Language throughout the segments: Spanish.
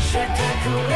spectacular.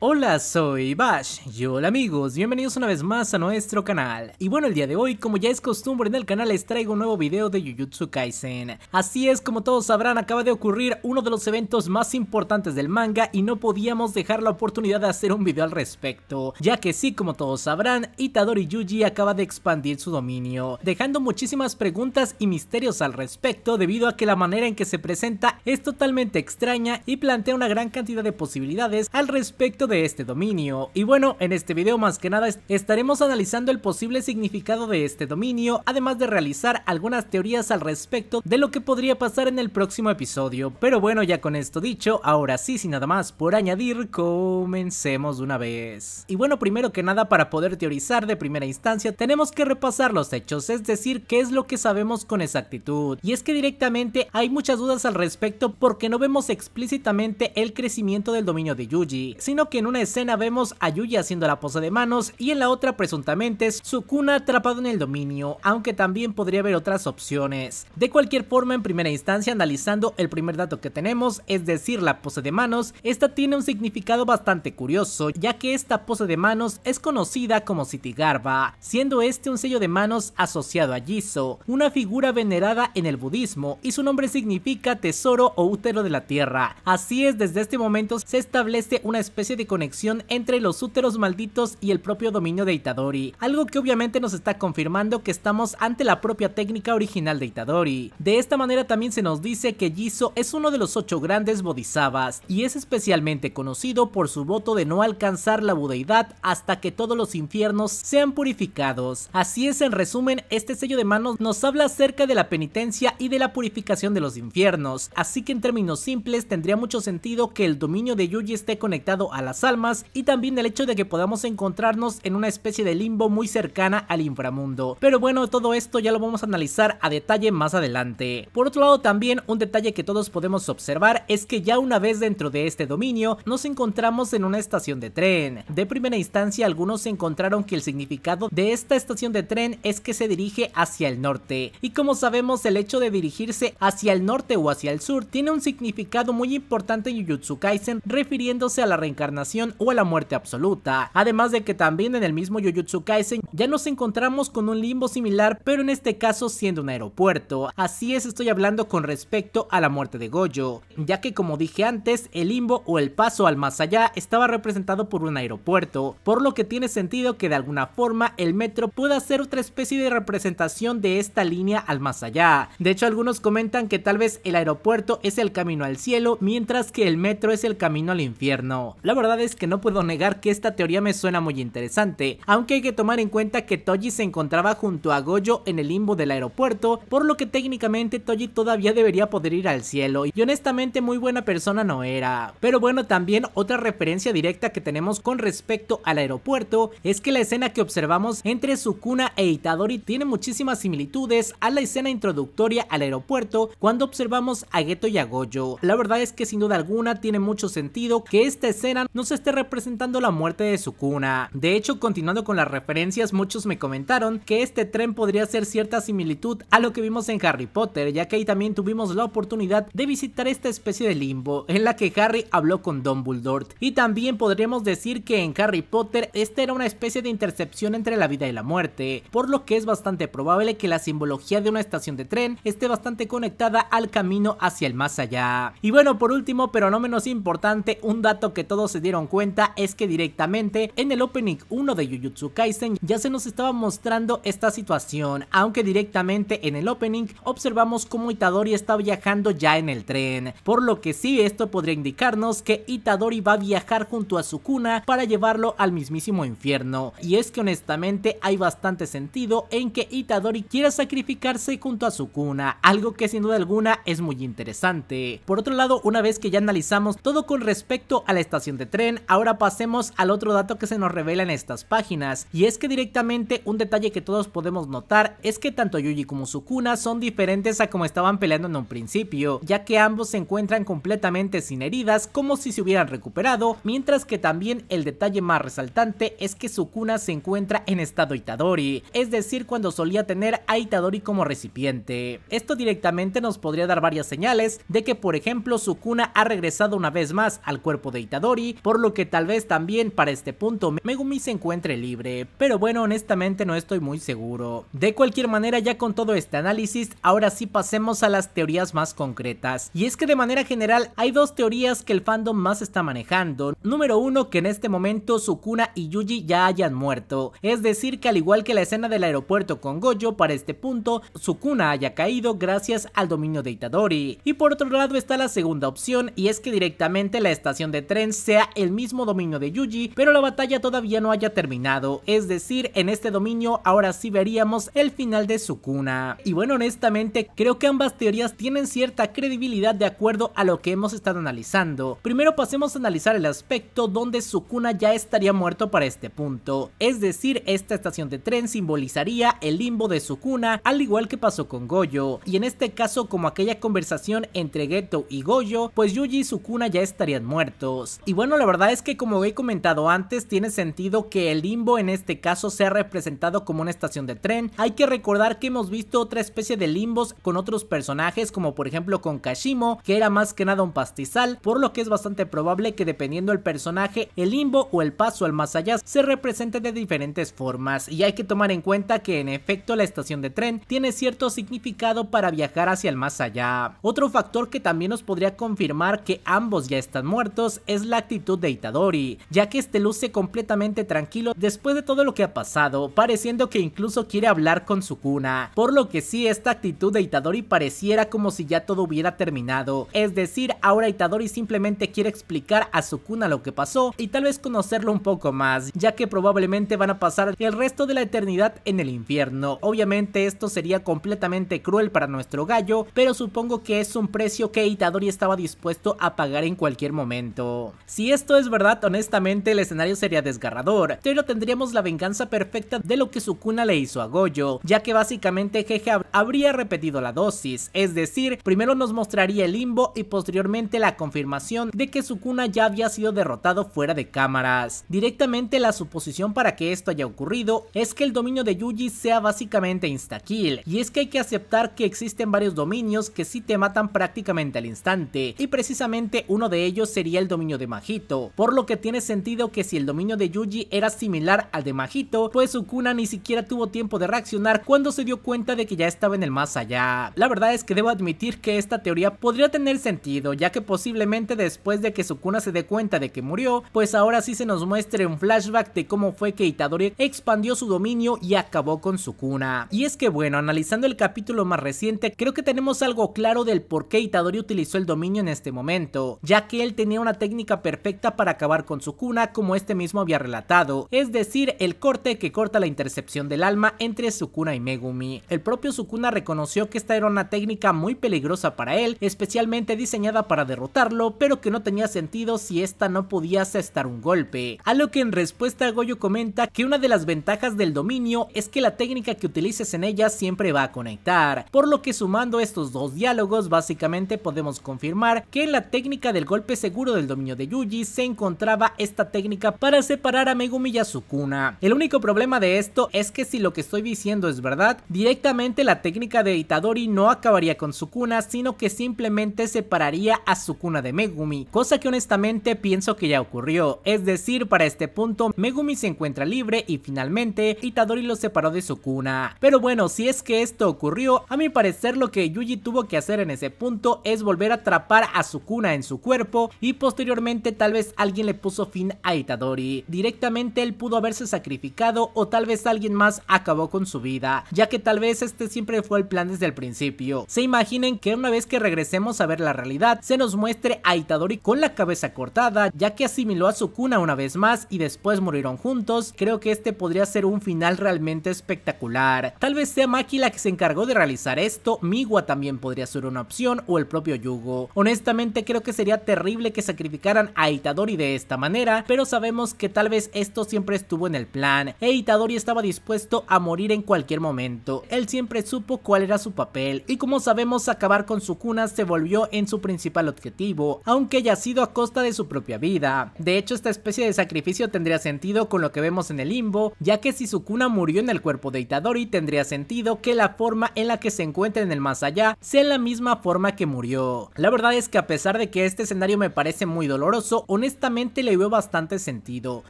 Hola, soy Bash y hola amigos, bienvenidos una vez más a nuestro canal. Y bueno, el día de hoy, como ya es costumbre en el canal, les traigo un nuevo video de Jujutsu Kaisen. Así es, como todos sabrán, acaba de ocurrir uno de los eventos más importantes del manga y no podíamos dejar la oportunidad de hacer un video al respecto, ya que sí, como todos sabrán, Itadori Yuji acaba de expandir su dominio, dejando muchísimas preguntas y misterios al respecto debido a que la manera en que se presenta es totalmente extraña y plantea una gran cantidad de posibilidades al respecto de este dominio. Y bueno, en este video más que nada estaremos analizando el posible significado de este dominio, además de realizar algunas teorías al respecto de lo que podría pasar en el próximo episodio. Pero bueno, ya con esto dicho, ahora sí, sin nada más por añadir, comencemos una vez. Y bueno, primero que nada, para poder teorizar de primera instancia, tenemos que repasar los hechos, es decir, qué es lo que sabemos con exactitud. Y es que directamente hay muchas dudas al respecto porque no vemos explícitamente el crecimiento del dominio de Yuji, sino que en una escena vemos a Yuya haciendo la pose de manos y en la otra presuntamente es Sukuna atrapado en el dominio, aunque también podría haber otras opciones. De cualquier forma, en primera instancia, analizando el primer dato que tenemos, es decir, la pose de manos, esta tiene un significado bastante curioso, ya que esta pose de manos es conocida como Sitigarba, siendo este un sello de manos asociado a Jizo, una figura venerada en el budismo, y su nombre significa tesoro o útero de la tierra. Así es, desde este momento se establece una especie de conexión entre los úteros malditos y el propio dominio de Itadori, algo que obviamente nos está confirmando que estamos ante la propia técnica original de Itadori. De esta manera también se nos dice que Jizo es uno de los ocho grandes bodhisattvas y es especialmente conocido por su voto de no alcanzar la budeidad hasta que todos los infiernos sean purificados. Así es, en resumen, este sello de manos nos habla acerca de la penitencia y de la purificación de los infiernos, así que en términos simples tendría mucho sentido que el dominio de Yuji esté conectado a las almas y también el hecho de que podamos encontrarnos en una especie de limbo muy cercana al inframundo. Pero bueno, todo esto ya lo vamos a analizar a detalle más adelante. Por otro lado también un detalle que todos podemos observar es que ya una vez dentro de este dominio nos encontramos en una estación de tren. De primera instancia algunos encontraron que el significado de esta estación de tren es que se dirige hacia el norte y como sabemos el hecho de dirigirse hacia el norte o hacia el sur tiene un significado muy importante en Jujutsu Kaisen refiriéndose a la reencarnación o a la muerte absoluta. Además de que también en el mismo Jujutsu Kaisen ya nos encontramos con un limbo similar, pero en este caso siendo un aeropuerto. Así es, estoy hablando con respecto a la muerte de Gojo, ya que como dije antes, el limbo o el paso al más allá estaba representado por un aeropuerto, por lo que tiene sentido que de alguna forma el metro pueda ser otra especie de representación de esta línea al más allá. De hecho, algunos comentan que tal vez el aeropuerto es el camino al cielo, mientras que el metro es el camino al infierno. La verdad es que no puedo negar que esta teoría me suena muy interesante, aunque hay que tomar en cuenta que Toji se encontraba junto a Goyo en el limbo del aeropuerto, por lo que técnicamente Toji todavía debería poder ir al cielo, y honestamente muy buena persona no era. Pero bueno, también otra referencia directa que tenemos con respecto al aeropuerto es que la escena que observamos entre Sukuna e Itadori tiene muchísimas similitudes a la escena introductoria al aeropuerto cuando observamos a Geto y a Goyo. La verdad es que sin duda alguna tiene mucho sentido que esta escena nos esté representando la muerte de su cuna De hecho, continuando con las referencias, muchos me comentaron que este tren podría ser cierta similitud a lo que vimos en Harry Potter, ya que ahí también tuvimos la oportunidad de visitar esta especie de limbo en la que Harry habló con Dumbledore. Y también podríamos decir que en Harry Potter esta era una especie de intercepción entre la vida y la muerte, por lo que es bastante probable que la simbología de una estación de tren esté bastante conectada al camino hacia el más allá. Y bueno, por último, pero no menos importante, un dato que todos se dieron cuenta es que directamente en el opening 1 de Jujutsu Kaisen ya se nos estaba mostrando esta situación, aunque directamente en el opening observamos cómo Itadori está viajando ya en el tren, por lo que sí esto podría indicarnos que Itadori va a viajar junto a Sukuna para llevarlo al mismísimo infierno, y es que honestamente hay bastante sentido en que Itadori quiera sacrificarse junto a Sukuna, algo que sin duda alguna es muy interesante. Por otro lado, una vez que ya analizamos todo con respecto a la estación de tren, Ahora pasemos al otro dato que se nos revela en estas páginas, y es que directamente un detalle que todos podemos notar es que tanto Yuji como Sukuna son diferentes a como estaban peleando en un principio, ya que ambos se encuentran completamente sin heridas como si se hubieran recuperado, mientras que también el detalle más resaltante es que Sukuna se encuentra en estado Itadori, es decir cuando solía tener a Itadori como recipiente. Esto directamente nos podría dar varias señales de que por ejemplo Sukuna ha regresado una vez más al cuerpo de Itadori, por lo que tal vez también para este punto Megumi se encuentre libre, pero bueno honestamente no estoy muy seguro. De cualquier manera ya con todo este análisis, ahora sí pasemos a las teorías más concretas, y es que de manera general hay dos teorías que el fandom más está manejando, número uno que en este momento Sukuna y Yuji ya hayan muerto, es decir que al igual que la escena del aeropuerto con Gojo para este punto, Sukuna haya caído gracias al dominio de Itadori, y por otro lado está la segunda opción y es que directamente la estación de tren sea el mismo dominio de Yuji, pero la batalla todavía no haya terminado, es decir, en este dominio ahora sí veríamos el final de Sukuna. Y bueno, honestamente, creo que ambas teorías tienen cierta credibilidad de acuerdo a lo que hemos estado analizando. Primero pasemos a analizar el aspecto donde Sukuna ya estaría muerto para este punto, es decir, esta estación de tren simbolizaría el limbo de Sukuna, al igual que pasó con Goyo, y en este caso como aquella conversación entre Geto y Goyo, pues Yuji y Sukuna ya estarían muertos. Y bueno, la verdad es que como he comentado antes, tiene sentido que el limbo en este caso sea representado como una estación de tren. Hay que recordar que hemos visto otra especie de limbos con otros personajes, como por ejemplo con Kashimo, que era más que nada un pastizal, por lo que es bastante probable que dependiendo el personaje, el limbo o el paso al más allá se represente de diferentes formas. Y hay que tomar en cuenta que en efecto la estación de tren tiene cierto significado para viajar hacia el más allá. Otro factor que también nos podría confirmar que ambos ya están muertos es la actitud de Itadori, ya que este luce completamente tranquilo después de todo lo que ha pasado, pareciendo que incluso quiere hablar con Sukuna, por lo que sí esta actitud de Itadori pareciera como si ya todo hubiera terminado, es decir, ahora Itadori simplemente quiere explicar a Sukuna lo que pasó y tal vez conocerlo un poco más, ya que probablemente van a pasar el resto de la eternidad en el infierno, obviamente esto sería completamente cruel para nuestro gallo, pero supongo que es un precio que Itadori estaba dispuesto a pagar en cualquier momento. Si esto esto es verdad, honestamente el escenario sería desgarrador, pero tendríamos la venganza perfecta de lo que Sukuna le hizo a Goyo, ya que básicamente Jeje habría repetido la dosis, es decir, primero nos mostraría el limbo y posteriormente la confirmación de que Sukuna ya había sido derrotado fuera de cámaras. Directamente la suposición para que esto haya ocurrido es que el dominio de Yuji sea básicamente instakill, y es que hay que aceptar que existen varios dominios que sí te matan prácticamente al instante, y precisamente uno de ellos sería el dominio de Majito, por lo que tiene sentido que si el dominio de Yuji era similar al de Majito pues Sukuna ni siquiera tuvo tiempo de reaccionar cuando se dio cuenta de que ya estaba en el más allá. La verdad es que debo admitir que esta teoría podría tener sentido, ya que posiblemente después de que Sukuna se dé cuenta de que murió, pues ahora sí se nos muestre un flashback de cómo fue que Itadori expandió su dominio y acabó con Sukuna. Y es que bueno, analizando el capítulo más reciente, creo que tenemos algo claro del por qué Itadori utilizó el dominio en este momento, ya que él tenía una técnica perfecta para acabar con Sukuna como este mismo había relatado, es decir, el corte que corta la intercepción del alma entre Sukuna y Megumi. El propio Sukuna reconoció que esta era una técnica muy peligrosa para él, especialmente diseñada para derrotarlo, pero que no tenía sentido si esta no podía asestar un golpe. A lo que en respuesta Goyo comenta que una de las ventajas del dominio es que la técnica que utilices en ella siempre va a conectar, por lo que sumando estos dos diálogos básicamente podemos confirmar que la técnica del golpe seguro del dominio de Yuji se encontraba esta técnica para separar a Megumi y a Sukuna. El único problema de esto es que si lo que estoy diciendo es verdad, directamente la técnica de Itadori no acabaría con Sukuna, sino que simplemente separaría a Sukuna de Megumi, cosa que honestamente pienso que ya ocurrió. Es decir, para este punto, Megumi se encuentra libre y finalmente Itadori lo separó de Sukuna. Pero bueno, si es que esto ocurrió, a mi parecer lo que Yuji tuvo que hacer en ese punto es volver a atrapar a Sukuna en su cuerpo y posteriormente tal vez alguien le puso fin a Itadori. Directamente él pudo haberse sacrificado o tal vez alguien más acabó con su vida, ya que tal vez este siempre fue el plan desde el principio. Se imaginen que una vez que regresemos a ver la realidad, se nos muestre a Itadori con la cabeza cortada, ya que asimiló a su cuna una vez más y después murieron juntos, creo que este podría ser un final realmente espectacular. Tal vez sea Maki la que se encargó de realizar esto, Miwa también podría ser una opción o el propio Yugo. Honestamente creo que sería terrible que sacrificaran a Itadori y de esta manera, pero sabemos que tal vez esto siempre estuvo en el plan, e Itadori estaba dispuesto a morir en cualquier momento. Él siempre supo cuál era su papel, y como sabemos acabar con su cuna se volvió en su principal objetivo, aunque haya sido a costa de su propia vida. De hecho esta especie de sacrificio tendría sentido con lo que vemos en el limbo, ya que si su cuna murió en el cuerpo de Itadori tendría sentido que la forma en la que se encuentra en el más allá sea la misma forma que murió. La verdad es que a pesar de que este escenario me parece muy doloroso, honestamente le veo bastante sentido.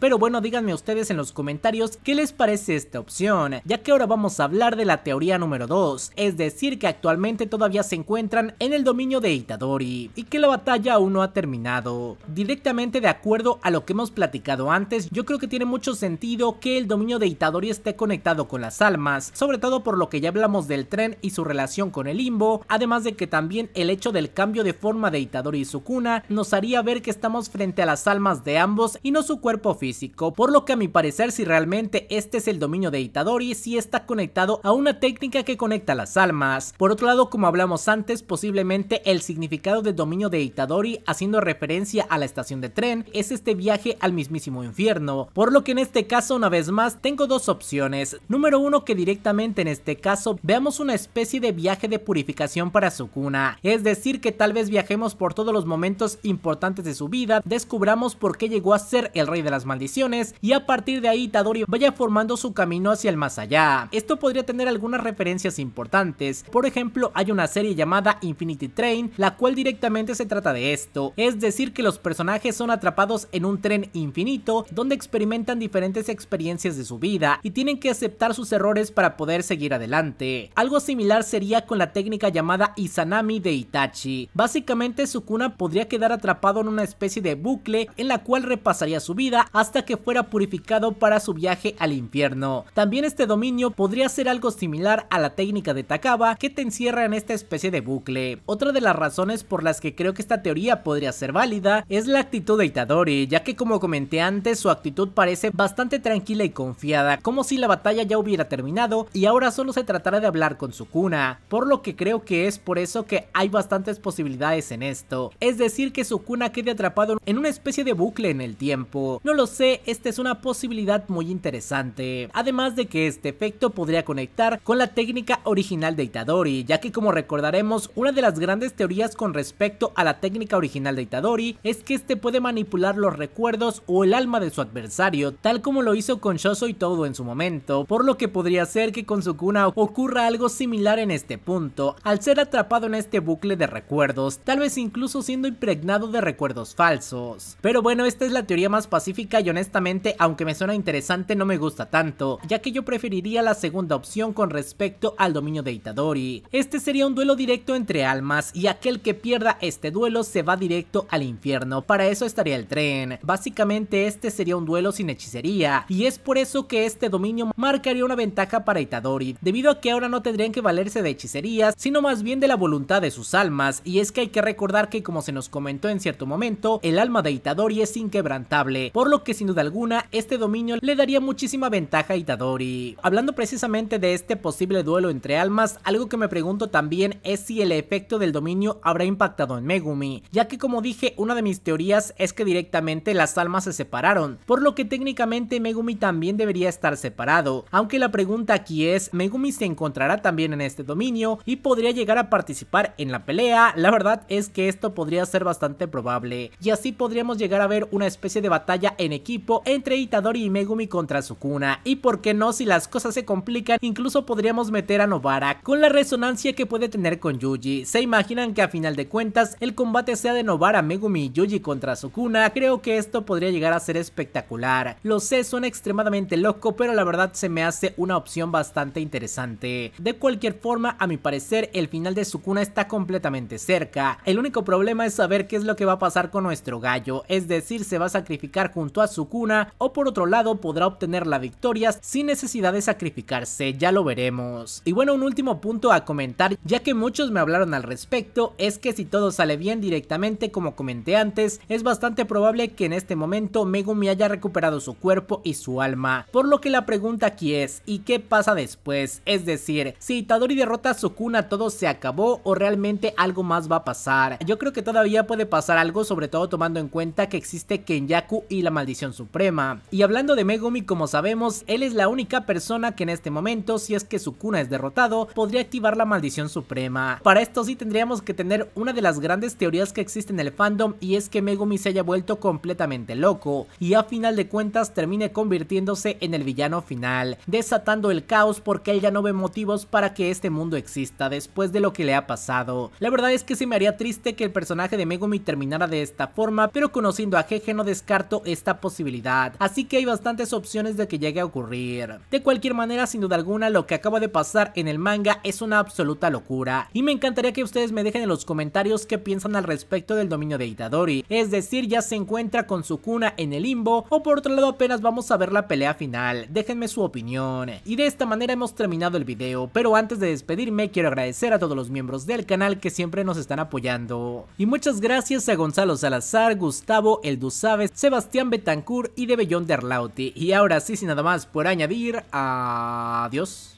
Pero bueno, díganme ustedes en los comentarios qué les parece esta opción, ya que ahora vamos a hablar de la teoría número 2, es decir que actualmente todavía se encuentran en el dominio de Itadori y que la batalla aún no ha terminado. Directamente de acuerdo a lo que hemos platicado antes, yo creo que tiene mucho sentido que el dominio de Itadori esté conectado con las almas, sobre todo por lo que ya hablamos del tren y su relación con el limbo, además de que también el hecho del cambio de forma de Itadori y su cuna nos haría ver que estamos frente a las almas de ambos y no su cuerpo físico, por lo que a mi parecer si realmente este es el dominio de Itadori, si está conectado a una técnica que conecta las almas. Por otro lado, como hablamos antes, posiblemente el significado de dominio de Itadori, haciendo referencia a la estación de tren, es este viaje al mismísimo infierno, por lo que en este caso una vez más tengo dos opciones. Número uno que directamente en este caso veamos una especie de viaje de purificación para su cuna, es decir que tal vez viajemos por todos los momentos importantes de su vida, descubramos por qué llegó a ser el rey de las maldiciones y a partir de ahí Tadori vaya formando su camino hacia el más allá. Esto podría tener algunas referencias importantes, por ejemplo hay una serie llamada Infinity Train, la cual directamente se trata de esto, es decir que los personajes son atrapados en un tren infinito donde experimentan diferentes experiencias de su vida y tienen que aceptar sus errores para poder seguir adelante. Algo similar sería con la técnica llamada Izanami de Itachi, básicamente Sukuna podría quedar atrapado en una especie de bug en la cual repasaría su vida hasta que fuera purificado para su viaje al infierno. También este dominio podría ser algo similar a la técnica de Takaba que te encierra en esta especie de bucle. Otra de las razones por las que creo que esta teoría podría ser válida es la actitud de Itadori, ya que como comenté antes su actitud parece bastante tranquila y confiada, como si la batalla ya hubiera terminado y ahora solo se tratara de hablar con su cuna, por lo que creo que es por eso que hay bastantes posibilidades en esto, es decir que su cuna quede atrapado en un especie de bucle en el tiempo. No lo sé, esta es una posibilidad muy interesante. Además de que este efecto podría conectar con la técnica original de Itadori, ya que como recordaremos, una de las grandes teorías con respecto a la técnica original de Itadori es que este puede manipular los recuerdos o el alma de su adversario, tal como lo hizo con Shoso y todo en su momento, por lo que podría ser que con Sukuna ocurra algo similar en este punto, al ser atrapado en este bucle de recuerdos, tal vez incluso siendo impregnado de recuerdos falsos. Pero bueno, esta es la teoría más pacífica y honestamente, aunque me suena interesante, no me gusta tanto, ya que yo preferiría la segunda opción con respecto al dominio de Itadori. Este sería un duelo directo entre almas y aquel que pierda este duelo se va directo al infierno, para eso estaría el tren. Básicamente este sería un duelo sin hechicería y es por eso que este dominio marcaría una ventaja para Itadori, debido a que ahora no tendrían que valerse de hechicerías, sino más bien de la voluntad de sus almas, y es que hay que recordar que como se nos comentó en cierto momento, el alma de Itadori es inquebrantable, por lo que sin duda alguna este dominio le daría muchísima ventaja a Itadori. Hablando precisamente de este posible duelo entre almas, algo que me pregunto también es si el efecto del dominio habrá impactado en Megumi, ya que como dije, una de mis teorías es que directamente las almas se separaron, por lo que técnicamente Megumi también debería estar separado, aunque la pregunta aquí es, ¿Megumi se encontrará también en este dominio y podría llegar a participar en la pelea? La verdad es que esto podría ser bastante probable, y así podría podríamos llegar a ver una especie de batalla en equipo entre Itadori y Megumi contra Sukuna. Y por qué no, si las cosas se complican, incluso podríamos meter a Novara con la resonancia que puede tener con Yuji. ¿Se imaginan que a final de cuentas el combate sea de Novara, Megumi y Yuji contra Sukuna? Creo que esto podría llegar a ser espectacular. Lo sé, suena extremadamente loco, pero la verdad se me hace una opción bastante interesante. De cualquier forma, a mi parecer, el final de Sukuna está completamente cerca. El único problema es saber qué es lo que va a pasar con nuestro gallo es decir, se va a sacrificar junto a Sukuna o por otro lado podrá obtener la victoria sin necesidad de sacrificarse, ya lo veremos. Y bueno, un último punto a comentar, ya que muchos me hablaron al respecto, es que si todo sale bien directamente como comenté antes, es bastante probable que en este momento Megumi haya recuperado su cuerpo y su alma, por lo que la pregunta aquí es, ¿y qué pasa después? Es decir, si Itadori derrota a Sukuna todo se acabó o realmente algo más va a pasar. Yo creo que todavía puede pasar algo, sobre todo tomando en cuenta que existe Kenyaku y la maldición suprema. Y hablando de Megumi como sabemos, él es la única persona que en este momento, si es que su cuna es derrotado, podría activar la maldición suprema. Para esto sí tendríamos que tener una de las grandes teorías que existen en el fandom y es que Megumi se haya vuelto completamente loco y a final de cuentas termine convirtiéndose en el villano final, desatando el caos porque él ya no ve motivos para que este mundo exista después de lo que le ha pasado. La verdad es que se me haría triste que el personaje de Megumi terminara de esta forma, pero conociendo a Jeje no descarto esta posibilidad, así que hay bastantes opciones de que llegue a ocurrir. De cualquier manera, sin duda alguna, lo que acaba de pasar en el manga es una absoluta locura, y me encantaría que ustedes me dejen en los comentarios qué piensan al respecto del dominio de Itadori, es decir, ya se encuentra con su cuna en el limbo, o por otro lado apenas vamos a ver la pelea final, déjenme su opinión. Y de esta manera hemos terminado el video, pero antes de despedirme quiero agradecer a todos los miembros del canal que siempre nos están apoyando. Y muchas gracias a Gonzalo Salazar, Gustavo Sávez, Sebastián Betancourt y de Bellón Derlauti. Y ahora sí, sin nada más por añadir, adiós.